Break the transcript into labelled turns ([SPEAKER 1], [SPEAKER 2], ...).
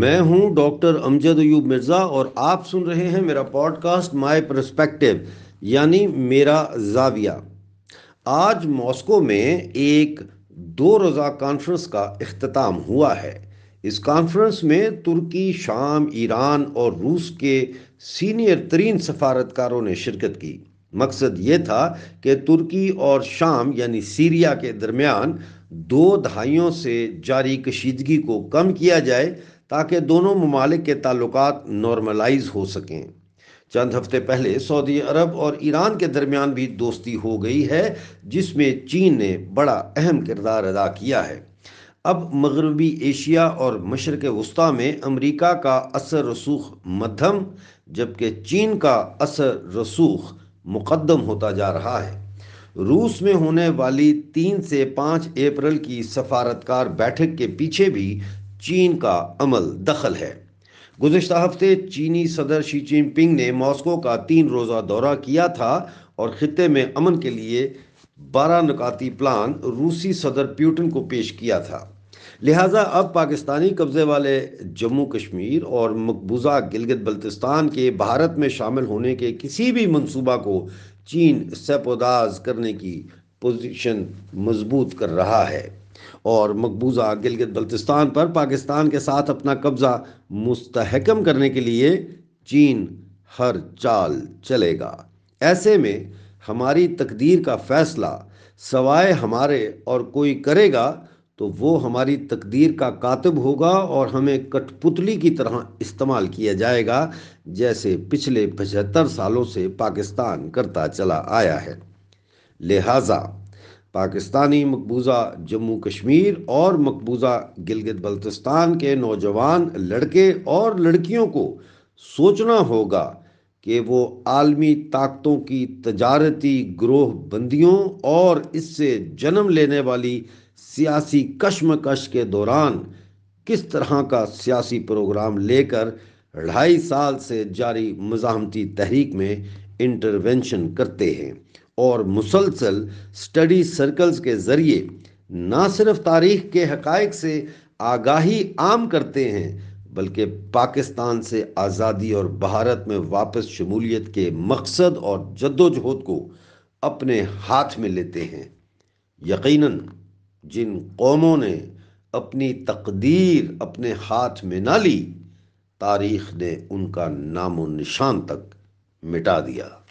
[SPEAKER 1] मैं हूं डॉक्टर अमजद अयूब मिर्ज़ा और आप सुन रहे हैं मेरा पॉडकास्ट माय परस्पेक्टिव यानी मेरा जाविया आज मॉस्को में एक दो रोज़ा कॉन्फ्रेंस का अख्ताम हुआ है इस कॉन्फ्रेंस में तुर्की शाम ईरान और रूस के सीनियर तरीन सफारतकारों ने शिरकत की मकसद ये था कि तुर्की और शाम यानी सीरिया के दरमियान दो दहाइयों से जारी कशीदगी को कम किया जाए ताकि दोनों ममालिक के ताल्लुक नॉर्मलाइज हो सकें चंद हफ्ते पहले सऊदी अरब और ईरान के दरमियान भी दोस्ती हो गई है जिसमें चीन ने बड़ा अहम किरदार अदा किया है अब मगरबी एशिया और मशरक वस्ती में अमरीका का असर रसूख मध्यम जबकि चीन का असर रसूख मुकदम होता जा रहा है रूस में होने वाली तीन से पाँच अप्रैल की सफारतकार बैठक के पीछे भी चीन का अमल दखल है गुजशत हफ्ते चीनी सदर शी जिनपिंग ने मॉस्को का तीन रोज़ा दौरा किया था और ख़त्े में अमन के लिए बारह नकाती प्लान रूसी सदर प्यूटन को पेश किया था लिहाजा अब पाकिस्तानी कब्ज़े वाले जम्मू कश्मीर और मकबूजा गिलगित बल्तिस्तान के भारत में शामिल होने के किसी भी मनसूबा को चीन सेपोदाज करने की पोजीशन मजबूत कर रहा है और मकबूजा गिलगित बल्तिस्तान पर पाकिस्तान के साथ अपना कब्जा मुस्तहकम करने के लिए चीन हर चाल चलेगा ऐसे में हमारी तकदीर का फैसला सवाए हमारे और कोई करेगा तो वो हमारी तकदीर का कातब होगा और हमें कठपुतली की तरह इस्तेमाल किया जाएगा जैसे पिछले पचहत्तर सालों से पाकिस्तान करता चला आया है लिहाजा पाकिस्तानी मकबूजा जम्मू कश्मीर और मकबूजा गिलगित बल्तिस्तान के नौजवान लड़के और लड़कियों को सोचना होगा कि वो आलमी ताकतों की तजारती ग्रोह बंदियों और इससे जन्म लेने वाली सियासी कश्मकश के दौरान किस तरह का सियासी प्रोग्राम लेकर ढाई साल से जारी मजामती तहरीक में इंटरवेंशन करते हैं और मुसलसल स्टडी सर्कल्स के ज़रिए ना सिर्फ तारीख के हकायक से आगाही आम करते हैं बल्कि पाकिस्तान से आज़ादी और भारत में वापस शमूलियत के मकसद और जद्दोजहद को अपने हाथ में लेते हैं यकीनन जिन कौमों ने अपनी तकदीर अपने हाथ में ना ली तारीख ने उनका नामो निशान तक मिटा दिया